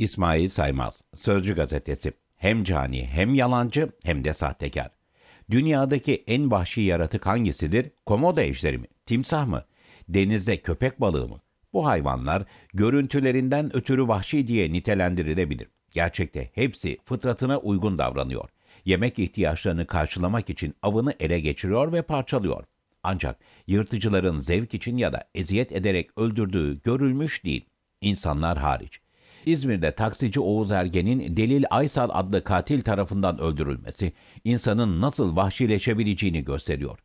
İsmail Saymaz, Sözcü Gazetesi. Hem cani hem yalancı hem de sahtekar. Dünyadaki en vahşi yaratık hangisidir? Komodo ejderi mi? Timsah mı? Denizde köpek balığı mı? Bu hayvanlar görüntülerinden ötürü vahşi diye nitelendirilebilir. Gerçekte hepsi fıtratına uygun davranıyor. Yemek ihtiyaçlarını karşılamak için avını ele geçiriyor ve parçalıyor. Ancak yırtıcıların zevk için ya da eziyet ederek öldürdüğü görülmüş değil. İnsanlar hariç. İzmir'de taksici Oğuz Ergen'in Delil Aysal adlı katil tarafından öldürülmesi insanın nasıl vahşileşebileceğini gösteriyor.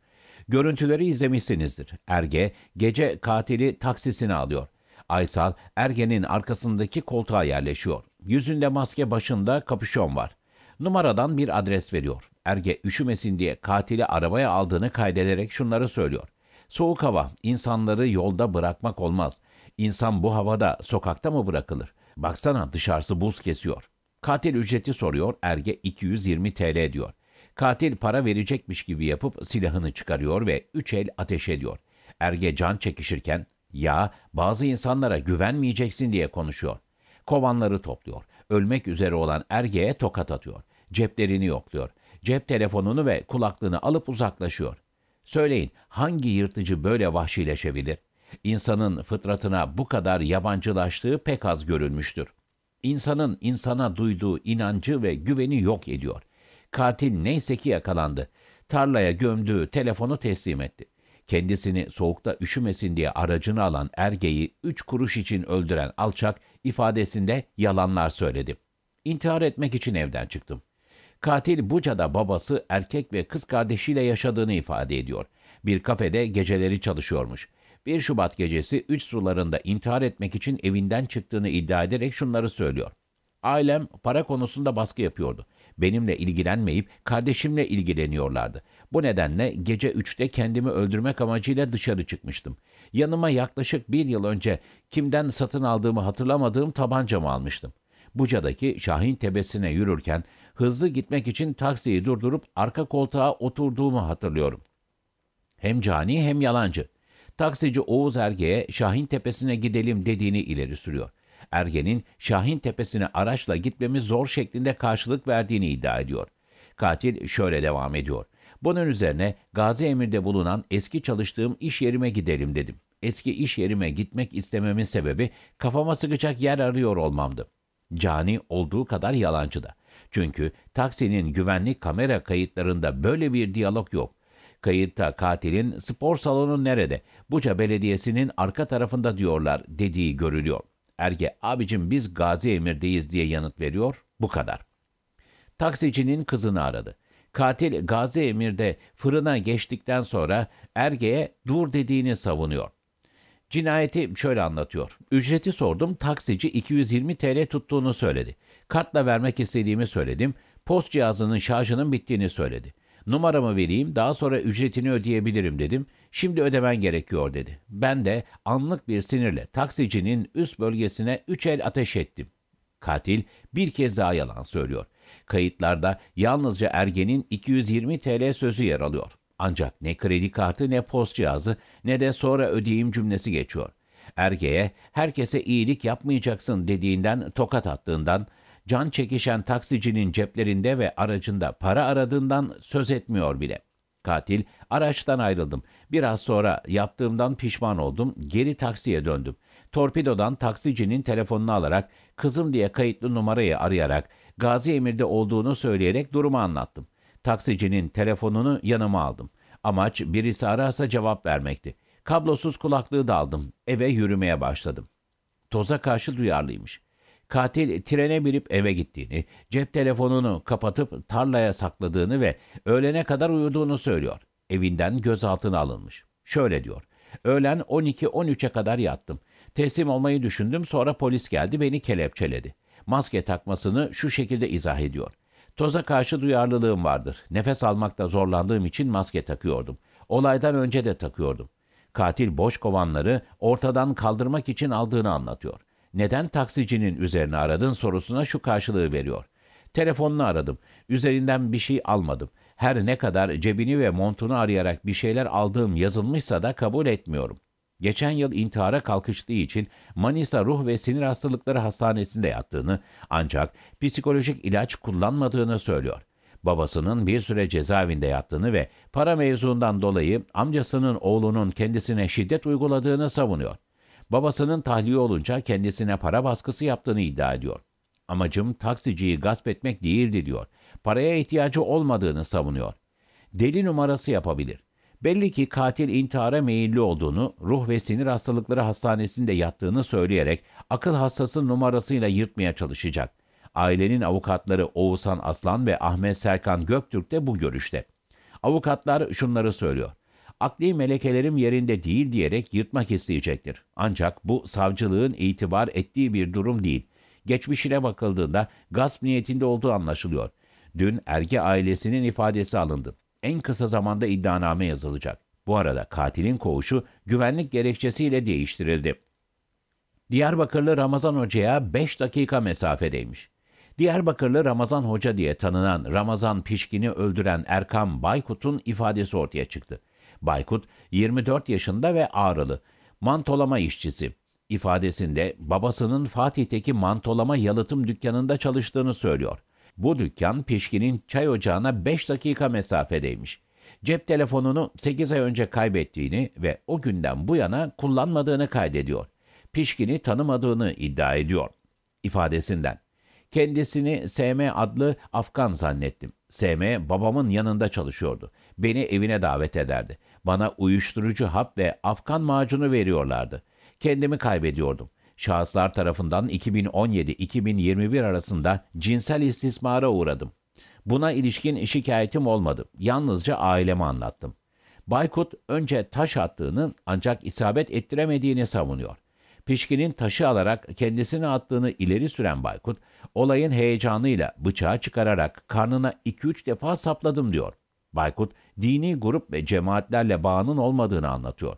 Görüntüleri izlemişsinizdir. Erge gece katili taksisine alıyor. Aysal Ergen'in arkasındaki koltuğa yerleşiyor. Yüzünde maske başında kapüşon var. Numaradan bir adres veriyor. Erge üşümesin diye katili arabaya aldığını kaydederek şunları söylüyor. Soğuk hava, insanları yolda bırakmak olmaz. İnsan bu havada sokakta mı bırakılır? Baksana dışarısı buz kesiyor. Katil ücreti soruyor, erge 220 TL diyor. Katil para verecekmiş gibi yapıp silahını çıkarıyor ve üç el ateş ediyor. Erge can çekişirken, ya bazı insanlara güvenmeyeceksin diye konuşuyor. Kovanları topluyor. Ölmek üzere olan Ergeye tokat atıyor. Ceplerini yokluyor. Cep telefonunu ve kulaklığını alıp uzaklaşıyor. Söyleyin hangi yırtıcı böyle vahşileşebilir? İnsanın fıtratına bu kadar yabancılaştığı pek az görülmüştür. İnsanın insana duyduğu inancı ve güveni yok ediyor. Katil neyse ki yakalandı. Tarlaya gömdüğü telefonu teslim etti. Kendisini soğukta üşümesin diye aracını alan ergeyi üç kuruş için öldüren alçak ifadesinde yalanlar söyledi. İntihar etmek için evden çıktım. Katil Buca'da babası erkek ve kız kardeşiyle yaşadığını ifade ediyor. Bir kafede geceleri çalışıyormuş. 1 Şubat gecesi 3 sularında intihar etmek için evinden çıktığını iddia ederek şunları söylüyor. Ailem para konusunda baskı yapıyordu. Benimle ilgilenmeyip kardeşimle ilgileniyorlardı. Bu nedenle gece 3'te kendimi öldürmek amacıyla dışarı çıkmıştım. Yanıma yaklaşık bir yıl önce kimden satın aldığımı hatırlamadığım tabancamı almıştım. Buca'daki Şahin Tebesine yürürken hızlı gitmek için taksiyi durdurup arka koltuğa oturduğumu hatırlıyorum. Hem cani hem yalancı taksici Oğuz Erge'ye Şahin Tepesi'ne gidelim dediğini ileri sürüyor. Ergen'in Şahin Tepesi'ne araçla gitmemiz zor şeklinde karşılık verdiğini iddia ediyor. Katil şöyle devam ediyor. Bunun üzerine Gazi Emir'de bulunan eski çalıştığım iş yerime gidelim dedim. Eski iş yerime gitmek istememin sebebi kafama sıkacak yer arıyor olmamdı. Cani olduğu kadar yalancı da. Çünkü taksinin güvenlik kamera kayıtlarında böyle bir diyalog yok. Kayıtta katilin spor salonu nerede? Buca Belediyesi'nin arka tarafında diyorlar dediği görülüyor. Erge abicim biz Gazi Emir'deyiz diye yanıt veriyor. Bu kadar. Taksicinin kızını aradı. Katil Gazi Emir'de fırına geçtikten sonra Erge'ye dur dediğini savunuyor. Cinayeti şöyle anlatıyor. Ücreti sordum, taksici 220 TL tuttuğunu söyledi. Kartla vermek istediğimi söyledim, post cihazının şarjının bittiğini söyledi. Numaramı vereyim daha sonra ücretini ödeyebilirim dedim. Şimdi ödemen gerekiyor dedi. Ben de anlık bir sinirle taksicinin üst bölgesine üç el ateş ettim. Katil bir kez daha yalan söylüyor. Kayıtlarda yalnızca ergenin 220 TL sözü yer alıyor. Ancak ne kredi kartı ne post cihazı ne de sonra ödeyeyim cümlesi geçiyor. Erge'ye herkese iyilik yapmayacaksın dediğinden tokat attığından can çekişen taksicinin ceplerinde ve aracında para aradığından söz etmiyor bile. Katil, araçtan ayrıldım. Biraz sonra yaptığımdan pişman oldum, geri taksiye döndüm. Torpidodan taksicinin telefonunu alarak, kızım diye kayıtlı numarayı arayarak, Gazi Emir'de olduğunu söyleyerek durumu anlattım. Taksicinin telefonunu yanıma aldım. Amaç birisi ararsa cevap vermekti. Kablosuz kulaklığı da aldım. Eve yürümeye başladım. Toza karşı duyarlıymış katil trene binip eve gittiğini, cep telefonunu kapatıp tarlaya sakladığını ve öğlene kadar uyuduğunu söylüyor. Evinden gözaltına alınmış. Şöyle diyor. Öğlen 12-13'e kadar yattım. Teslim olmayı düşündüm sonra polis geldi beni kelepçeledi. Maske takmasını şu şekilde izah ediyor. Toza karşı duyarlılığım vardır. Nefes almakta zorlandığım için maske takıyordum. Olaydan önce de takıyordum. Katil boş kovanları ortadan kaldırmak için aldığını anlatıyor neden taksicinin üzerine aradın sorusuna şu karşılığı veriyor. Telefonunu aradım. Üzerinden bir şey almadım. Her ne kadar cebini ve montunu arayarak bir şeyler aldığım yazılmışsa da kabul etmiyorum. Geçen yıl intihara kalkıştığı için Manisa Ruh ve Sinir Hastalıkları Hastanesi'nde yattığını ancak psikolojik ilaç kullanmadığını söylüyor. Babasının bir süre cezaevinde yattığını ve para mevzuundan dolayı amcasının oğlunun kendisine şiddet uyguladığını savunuyor. Babasının tahliye olunca kendisine para baskısı yaptığını iddia ediyor. Amacım taksiciyi gasp etmek değildi diyor. Paraya ihtiyacı olmadığını savunuyor. Deli numarası yapabilir. Belli ki katil intihara meyilli olduğunu, ruh ve sinir hastalıkları hastanesinde yattığını söyleyerek akıl hastası numarasıyla yırtmaya çalışacak. Ailenin avukatları Oğuzhan Aslan ve Ahmet Serkan Göktürk de bu görüşte. Avukatlar şunları söylüyor akli melekelerim yerinde değil diyerek yırtmak isteyecektir. Ancak bu savcılığın itibar ettiği bir durum değil. Geçmişine bakıldığında gasp niyetinde olduğu anlaşılıyor. Dün Erge ailesinin ifadesi alındı. En kısa zamanda iddianame yazılacak. Bu arada katilin koğuşu güvenlik gerekçesiyle değiştirildi. Diyarbakırlı Ramazan Hoca'ya 5 dakika mesafedeymiş. Diyarbakırlı Ramazan Hoca diye tanınan Ramazan Pişkin'i öldüren Erkan Baykut'un ifadesi ortaya çıktı. Baykut 24 yaşında ve Ağrılı. Mantolama işçisi. İfadesinde babasının Fatih'teki mantolama yalıtım dükkanında çalıştığını söylüyor. Bu dükkan Pişkin'in çay ocağına 5 dakika mesafedeymiş. Cep telefonunu 8 ay önce kaybettiğini ve o günden bu yana kullanmadığını kaydediyor. Pişkin'i tanımadığını iddia ediyor ifadesinden. Kendisini SM adlı Afgan zannettim. SM babamın yanında çalışıyordu. Beni evine davet ederdi. Bana uyuşturucu hap ve Afgan macunu veriyorlardı. Kendimi kaybediyordum. Şahıslar tarafından 2017-2021 arasında cinsel istismara uğradım. Buna ilişkin şikayetim olmadı. Yalnızca aileme anlattım. Baykut önce taş attığını ancak isabet ettiremediğini savunuyor pişkinin taşı alarak kendisine attığını ileri süren Baykut, olayın heyecanıyla bıçağı çıkararak karnına 2-3 defa sapladım diyor. Baykut, dini grup ve cemaatlerle bağının olmadığını anlatıyor.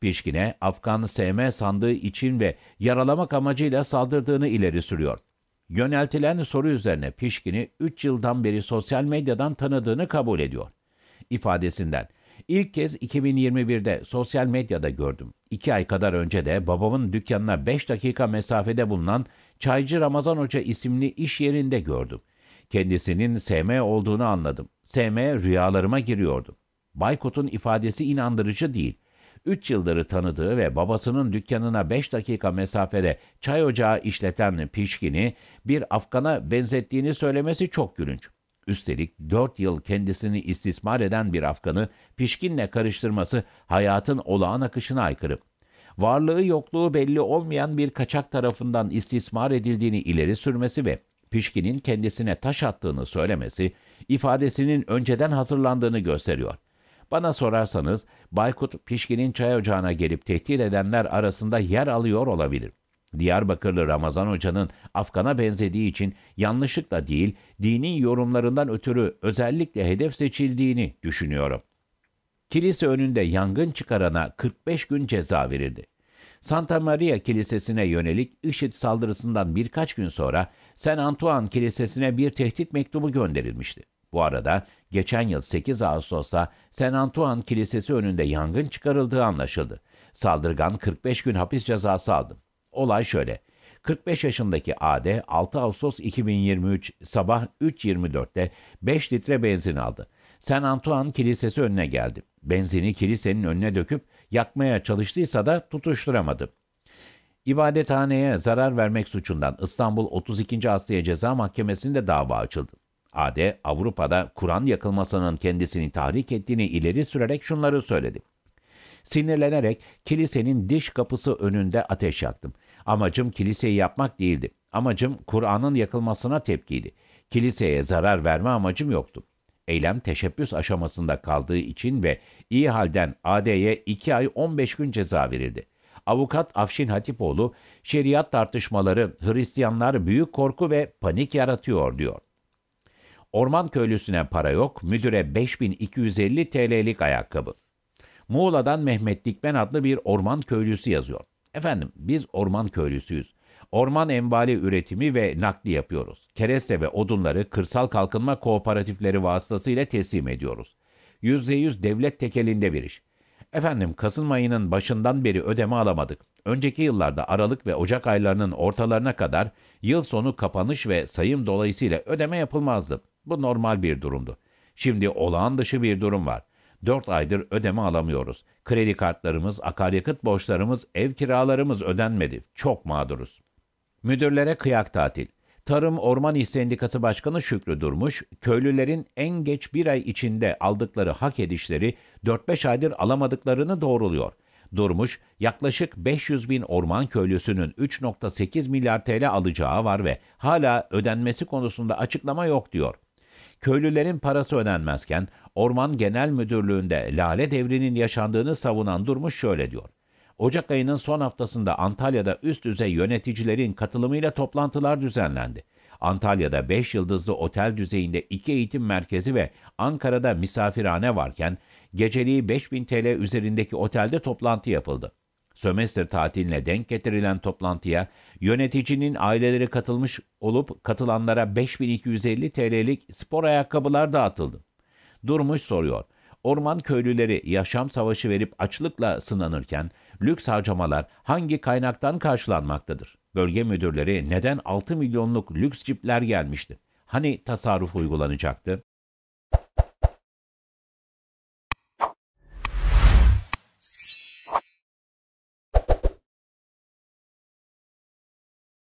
Pişkine Afgan'ı sevme sandığı için ve yaralamak amacıyla saldırdığını ileri sürüyor. Yöneltilen soru üzerine Pişkin'i 3 yıldan beri sosyal medyadan tanıdığını kabul ediyor. İfadesinden İlk kez 2021'de sosyal medyada gördüm. İki ay kadar önce de babamın dükkanına 5 dakika mesafede bulunan Çaycı Ramazan Hoca isimli iş yerinde gördüm. Kendisinin SM olduğunu anladım. SM rüyalarıma giriyordu. Baykot'un ifadesi inandırıcı değil. 3 yıldır tanıdığı ve babasının dükkanına 5 dakika mesafede çay ocağı işleten pişkini bir Afgan'a benzettiğini söylemesi çok gülünç. Üstelik 4 yıl kendisini istismar eden bir Afgan'ı pişkinle karıştırması hayatın olağan akışına aykırı. Varlığı yokluğu belli olmayan bir kaçak tarafından istismar edildiğini ileri sürmesi ve pişkinin kendisine taş attığını söylemesi ifadesinin önceden hazırlandığını gösteriyor. Bana sorarsanız Baykut Pişkin'in çay ocağına gelip tehdit edenler arasında yer alıyor olabilir. Diyarbakırlı Ramazan Hoca'nın Afgan'a benzediği için yanlışlıkla değil, dinin yorumlarından ötürü özellikle hedef seçildiğini düşünüyorum. Kilise önünde yangın çıkarana 45 gün ceza verildi. Santa Maria Kilisesi'ne yönelik IŞİD saldırısından birkaç gün sonra Sen Antoine Kilisesi'ne bir tehdit mektubu gönderilmişti. Bu arada geçen yıl 8 Ağustos'ta Sen Antoine Kilisesi önünde yangın çıkarıldığı anlaşıldı. Saldırgan 45 gün hapis cezası aldı. Olay şöyle. 45 yaşındaki Ade, 6 Ağustos 2023 sabah 3.24'te 5 litre benzin aldı. Sen Antoine Kilisesi önüne geldi. Benzini kilisenin önüne döküp yakmaya çalıştıysa da tutuşturamadı. İbadethaneye zarar vermek suçundan İstanbul 32. Asliye Ceza Mahkemesi'nde dava açıldı. Ade Avrupa'da Kur'an yakılmasının kendisini tahrik ettiğini ileri sürerek şunları söyledi. Sinirlenerek kilisenin diş kapısı önünde ateş yaktım. Amacım kiliseyi yapmak değildi. Amacım Kur'an'ın yakılmasına tepkiydi. Kiliseye zarar verme amacım yoktu. Eylem teşebbüs aşamasında kaldığı için ve iyi halden AD'ye 2 ay 15 gün ceza verildi. Avukat Afşin Hatipoğlu, şeriat tartışmaları Hristiyanlar büyük korku ve panik yaratıyor diyor. Orman köylüsüne para yok, müdüre 5250 TL'lik ayakkabı. Muğla'dan Mehmet Dikmen adlı bir orman köylüsü yazıyor. Efendim biz orman köylüsüyüz. Orman envali üretimi ve nakli yapıyoruz. Kereste ve odunları kırsal kalkınma kooperatifleri vasıtasıyla teslim ediyoruz. %100 devlet tekelinde bir iş. Efendim Kasım ayının başından beri ödeme alamadık. Önceki yıllarda Aralık ve Ocak aylarının ortalarına kadar yıl sonu kapanış ve sayım dolayısıyla ödeme yapılmazdı. Bu normal bir durumdu. Şimdi olağan dışı bir durum var. 4 aydır ödeme alamıyoruz. Kredi kartlarımız, akaryakıt borçlarımız, ev kiralarımız ödenmedi. Çok mağduruz. Müdürlere kıyak tatil. Tarım Orman İş Sendikası Başkanı Şükrü Durmuş, köylülerin en geç bir ay içinde aldıkları hak edişleri 4-5 aydır alamadıklarını doğruluyor. Durmuş, yaklaşık 500 bin orman köylüsünün 3.8 milyar TL alacağı var ve hala ödenmesi konusunda açıklama yok diyor. Köylülerin parası ödenmezken Orman Genel Müdürlüğü'nde lale devrinin yaşandığını savunan Durmuş şöyle diyor. Ocak ayının son haftasında Antalya'da üst düzey yöneticilerin katılımıyla toplantılar düzenlendi. Antalya'da 5 yıldızlı otel düzeyinde 2 eğitim merkezi ve Ankara'da misafirhane varken geceliği 5000 TL üzerindeki otelde toplantı yapıldı sömestr tatiline denk getirilen toplantıya yöneticinin aileleri katılmış olup katılanlara 5250 TL'lik spor ayakkabılar dağıtıldı. Durmuş soruyor. Orman köylüleri yaşam savaşı verip açlıkla sınanırken lüks harcamalar hangi kaynaktan karşılanmaktadır? Bölge müdürleri neden 6 milyonluk lüks cipler gelmişti? Hani tasarruf uygulanacaktı?